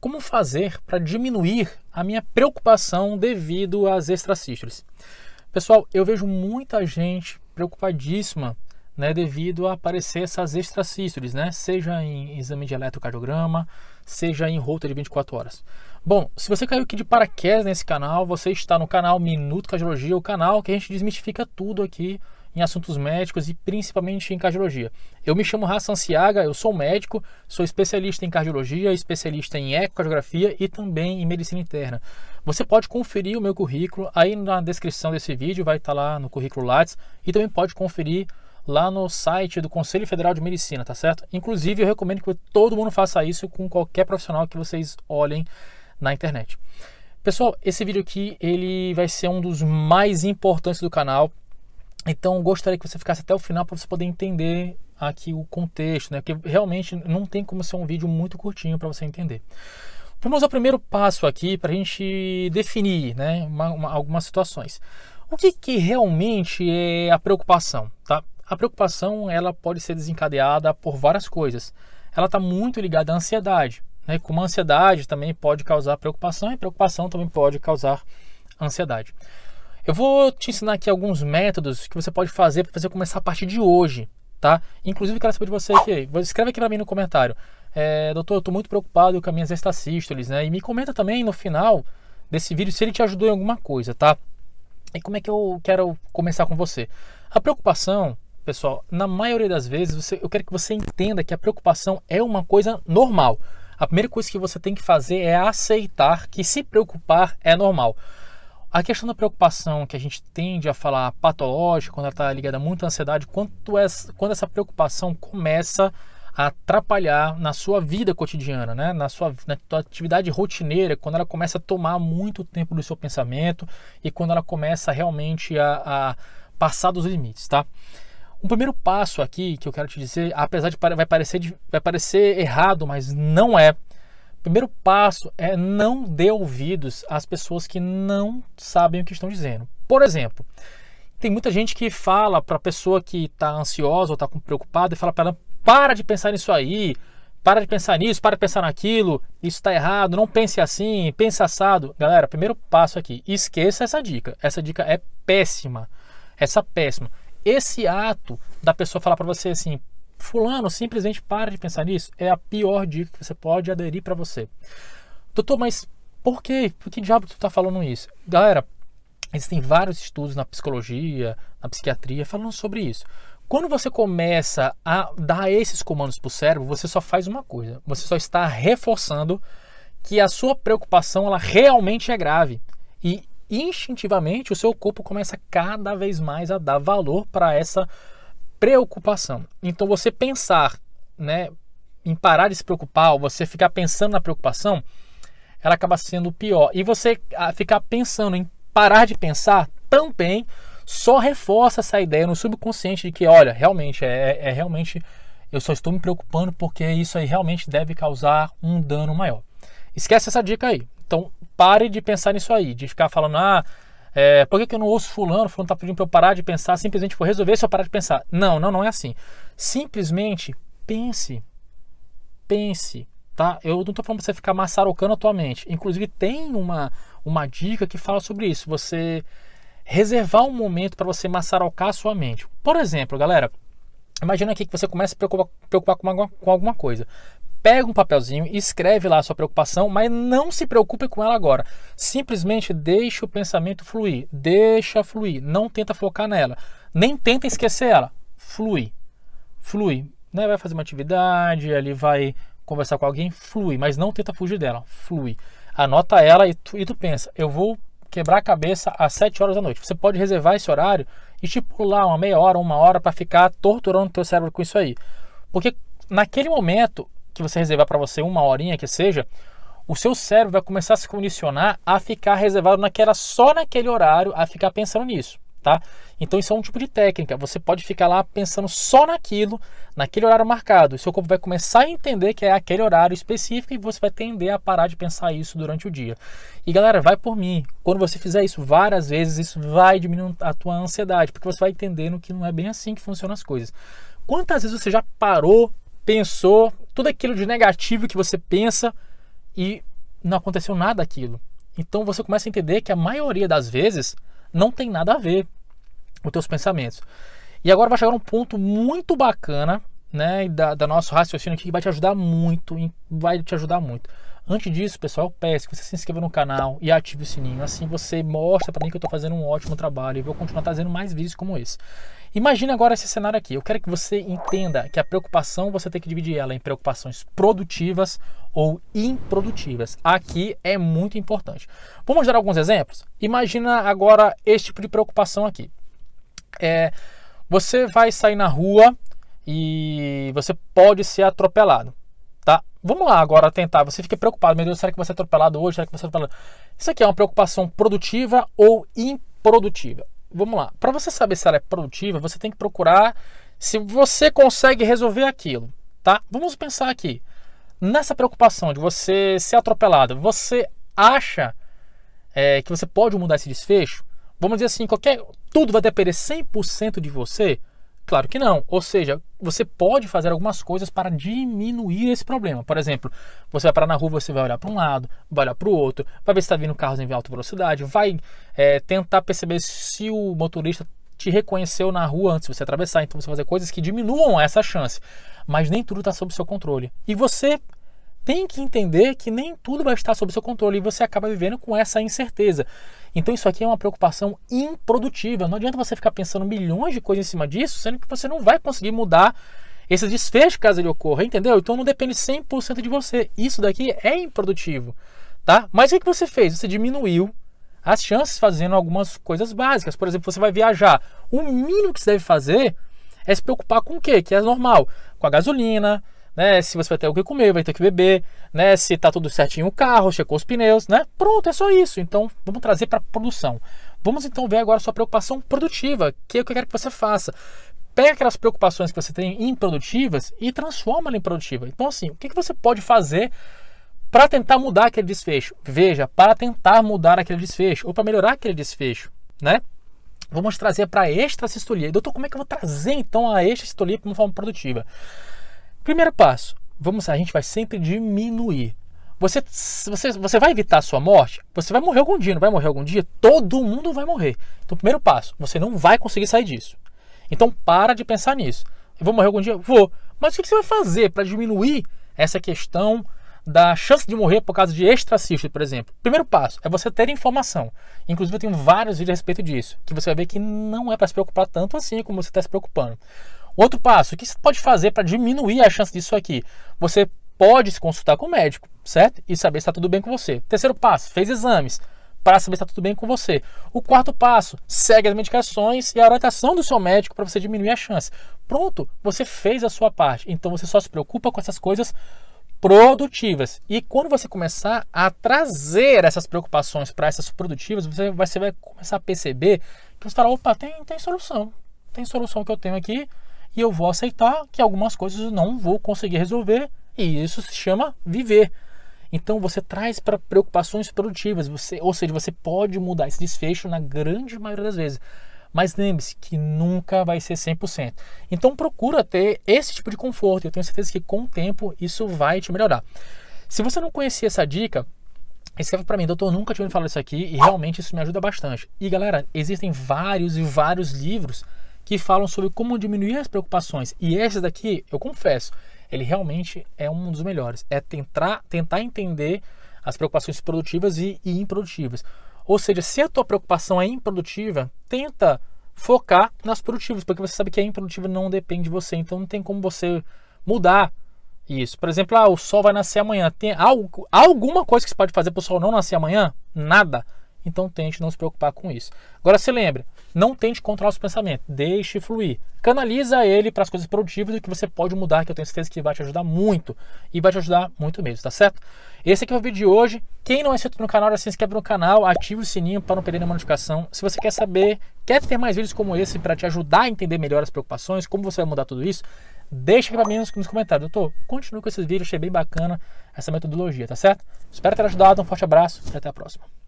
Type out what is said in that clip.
como fazer para diminuir a minha preocupação devido às extracístoles. Pessoal, eu vejo muita gente preocupadíssima né, devido a aparecer essas extracístoles, né, seja em exame de eletrocardiograma, seja em rota de 24 horas. Bom, se você caiu aqui de paraquedas nesse canal, você está no canal Minuto Cardiologia, o canal que a gente desmistifica tudo aqui em assuntos médicos e principalmente em cardiologia. Eu me chamo Hassan Ciaga, eu sou médico, sou especialista em cardiologia, especialista em ecocardiografia e também em medicina interna. Você pode conferir o meu currículo aí na descrição desse vídeo, vai estar tá lá no currículo Lattes e também pode conferir lá no site do Conselho Federal de Medicina, tá certo? Inclusive, eu recomendo que todo mundo faça isso com qualquer profissional que vocês olhem na internet. Pessoal, esse vídeo aqui ele vai ser um dos mais importantes do canal. Então gostaria que você ficasse até o final para você poder entender aqui o contexto, né? Porque realmente não tem como ser um vídeo muito curtinho para você entender. Vamos ao primeiro passo aqui para a gente definir, né, uma, uma, algumas situações. O que, que realmente é a preocupação, tá? A preocupação ela pode ser desencadeada por várias coisas. Ela está muito ligada à ansiedade, né? Como a ansiedade também pode causar preocupação e preocupação também pode causar ansiedade. Eu vou te ensinar aqui alguns métodos que você pode fazer para fazer começar a partir de hoje, tá? Inclusive, quero saber de você aqui. Escreve aqui para mim no comentário. É, doutor, eu estou muito preocupado com as minhas estatísticas, né? E me comenta também no final desse vídeo se ele te ajudou em alguma coisa, tá? E como é que eu quero começar com você? A preocupação, pessoal, na maioria das vezes, você, eu quero que você entenda que a preocupação é uma coisa normal. A primeira coisa que você tem que fazer é aceitar que se preocupar é normal a questão da preocupação que a gente tende a falar patológica, quando ela está ligada muito à ansiedade, quanto é, quando essa preocupação começa a atrapalhar na sua vida cotidiana, né? na, sua, na sua atividade rotineira, quando ela começa a tomar muito tempo do seu pensamento e quando ela começa realmente a, a passar dos limites, tá? Um primeiro passo aqui que eu quero te dizer, apesar de vai parecer, vai parecer errado, mas não é, primeiro passo é não dê ouvidos às pessoas que não sabem o que estão dizendo. Por exemplo, tem muita gente que fala para a pessoa que está ansiosa ou está preocupada e fala para ela: para de pensar nisso aí, para de pensar nisso, para de pensar naquilo, isso está errado, não pense assim, pense assado. Galera, primeiro passo aqui: esqueça essa dica. Essa dica é péssima. Essa é péssima. Esse ato da pessoa falar para você assim: Fulano, simplesmente para de pensar nisso. É a pior dica que você pode aderir para você. Doutor, mas por quê? Por que diabo tu tá falando isso? Galera, existem vários estudos na psicologia, na psiquiatria, falando sobre isso. Quando você começa a dar esses comandos para o cérebro, você só faz uma coisa: você só está reforçando que a sua preocupação ela realmente é grave. E instintivamente o seu corpo começa cada vez mais a dar valor para essa preocupação preocupação. Então você pensar, né, em parar de se preocupar, ou você ficar pensando na preocupação, ela acaba sendo pior. E você ah, ficar pensando em parar de pensar também só reforça essa ideia no subconsciente de que, olha, realmente é, é, é realmente eu só estou me preocupando porque isso aí realmente deve causar um dano maior. Esquece essa dica aí. Então pare de pensar nisso aí, de ficar falando, ah, é, por que, que eu não ouço fulano? Fulano está pedindo para eu parar de pensar, simplesmente vou resolver se eu parar de pensar. Não, não, não é assim. Simplesmente pense. Pense, tá? Eu não estou falando para você ficar maçarocando a tua mente. Inclusive tem uma, uma dica que fala sobre isso. Você reservar um momento para você maçarocar a sua mente. Por exemplo, galera, imagina aqui que você começa a se preocupar, preocupar com, com alguma coisa pega um papelzinho e escreve lá a sua preocupação, mas não se preocupe com ela agora. Simplesmente deixa o pensamento fluir, deixa fluir, não tenta focar nela, nem tenta esquecer ela. Flui. Flui, né? Vai fazer uma atividade, ali vai conversar com alguém, flui, mas não tenta fugir dela, flui. Anota ela e tu, e tu pensa, eu vou quebrar a cabeça às 7 horas da noite. Você pode reservar esse horário e estipular uma meia hora, uma hora para ficar torturando o teu cérebro com isso aí. Porque naquele momento que você reservar para você uma horinha que seja, o seu cérebro vai começar a se condicionar a ficar reservado naquela só naquele horário, a ficar pensando nisso, tá? Então isso é um tipo de técnica. Você pode ficar lá pensando só naquilo, naquele horário marcado. O seu corpo vai começar a entender que é aquele horário específico e você vai tender a parar de pensar isso durante o dia. E galera, vai por mim. Quando você fizer isso várias vezes, isso vai diminuir a tua ansiedade, porque você vai entendendo que não é bem assim que funcionam as coisas. Quantas vezes você já parou pensou, tudo aquilo de negativo que você pensa e não aconteceu nada aquilo. Então você começa a entender que a maioria das vezes não tem nada a ver os teus pensamentos. E agora vai chegar um ponto muito bacana, né, da, da nosso raciocínio aqui que vai te ajudar muito, vai te ajudar muito. Antes disso, pessoal, peço que você se inscreva no canal e ative o sininho. Assim você mostra para mim que eu estou fazendo um ótimo trabalho e vou continuar trazendo mais vídeos como esse. Imagina agora esse cenário aqui. Eu quero que você entenda que a preocupação você tem que dividir ela em preocupações produtivas ou improdutivas. Aqui é muito importante. Vamos dar alguns exemplos? Imagina agora este tipo de preocupação aqui. É, você vai sair na rua e você pode ser atropelado. Vamos lá agora tentar. Você fica preocupado, meu Deus, será que você é atropelado hoje? Será que você é atropelado? Isso aqui é uma preocupação produtiva ou improdutiva? Vamos lá. Para você saber se ela é produtiva, você tem que procurar se você consegue resolver aquilo, tá? Vamos pensar aqui. Nessa preocupação de você ser atropelado, você acha é, que você pode mudar esse desfecho? Vamos dizer assim, qualquer tudo vai depender 100% de você? Claro que não. Ou seja, você pode fazer algumas coisas para diminuir esse problema. Por exemplo, você vai parar na rua, você vai olhar para um lado, vai olhar para o outro, vai ver se está vindo carros em alta velocidade, vai é, tentar perceber se o motorista te reconheceu na rua antes de você atravessar. Então você vai fazer coisas que diminuam essa chance. Mas nem tudo está sob seu controle. E você tem que entender que nem tudo vai estar sob seu controle e você acaba vivendo com essa incerteza. Então isso aqui é uma preocupação improdutiva. Não adianta você ficar pensando milhões de coisas em cima disso, sendo que você não vai conseguir mudar esse desfecho caso ele ocorra, entendeu? Então não depende 100% de você. Isso daqui é improdutivo, tá? Mas o que você fez? Você diminuiu as chances fazendo algumas coisas básicas. Por exemplo, você vai viajar. O mínimo que você deve fazer é se preocupar com o quê? Que é normal. Com a gasolina, né? Se você vai ter o que comer, vai ter que beber, né? Se tá tudo certinho o carro, checou os pneus, né? Pronto, é só isso. Então, vamos trazer para produção. Vamos então ver agora sua preocupação produtiva, que é o que eu quero que você faça. Pega aquelas preocupações que você tem improdutivas e transforma ela em produtiva. Então, assim, o que, você pode fazer para tentar mudar aquele desfecho? Veja, para tentar mudar aquele desfecho ou para melhorar aquele desfecho, né? Vamos trazer para a extracistolia. Doutor, como é que eu vou trazer então a extracistolia para uma forma produtiva? Primeiro passo, vamos, a gente vai sempre diminuir. Você, você, você vai evitar a sua morte? Você vai morrer algum dia, não vai morrer algum dia? Todo mundo vai morrer. Então, primeiro passo, você não vai conseguir sair disso. Então, para de pensar nisso. Eu vou morrer algum dia? Vou. Mas o que você vai fazer para diminuir essa questão da chance de morrer por causa de extracístole, por exemplo? Primeiro passo é você ter informação. Inclusive, eu tenho vários vídeos a respeito disso, que você vai ver que não é para se preocupar tanto assim como você está se preocupando. Outro passo, o que você pode fazer para diminuir a chance disso aqui? Você pode se consultar com o médico, certo? E saber se está tudo bem com você. Terceiro passo, fez exames para saber se está tudo bem com você. O quarto passo, segue as medicações e a orientação do seu médico para você diminuir a chance. Pronto, você fez a sua parte. Então você só se preocupa com essas coisas produtivas. E quando você começar a trazer essas preocupações para essas produtivas, você vai, você vai começar a perceber que você fala, opa, tem, tem solução. Tem solução que eu tenho aqui e eu vou aceitar que algumas coisas eu não vou conseguir resolver, e isso se chama viver. Então você traz para preocupações produtivas, você, ou seja, você pode mudar esse desfecho na grande maioria das vezes. Mas lembre-se que nunca vai ser 100%. Então procura ter esse tipo de conforto. Eu tenho certeza que com o tempo isso vai te melhorar. Se você não conhecia essa dica, escreve para mim, doutor, nunca tinha ouvido falar isso aqui e realmente isso me ajuda bastante. E galera, existem vários e vários livros que falam sobre como diminuir as preocupações. E esse daqui, eu confesso, ele realmente é um dos melhores. É tentar, tentar entender as preocupações produtivas e, e improdutivas. Ou seja, se a tua preocupação é improdutiva, tenta focar nas produtivas, porque você sabe que a improdutiva não depende de você, então não tem como você mudar isso. Por exemplo, ah, o sol vai nascer amanhã. Tem algo, alguma coisa que você pode fazer para o sol não nascer amanhã? Nada. Então tente não se preocupar com isso. Agora se lembre, não tente controlar os pensamentos, deixe fluir. Canaliza ele para as coisas produtivas e que você pode mudar, que eu tenho certeza que vai te ajudar muito e vai te ajudar muito mesmo, tá certo? Esse aqui é o vídeo de hoje. Quem não é inscrito no canal, já se inscreve no canal, ative o sininho para não perder nenhuma notificação. Se você quer saber, quer ter mais vídeos como esse para te ajudar a entender melhor as preocupações, como você vai mudar tudo isso, deixa aqui para mim nos, comentários. Doutor, continue com esses vídeos, achei bem bacana essa metodologia, tá certo? Espero ter ajudado, um forte abraço e até a próxima.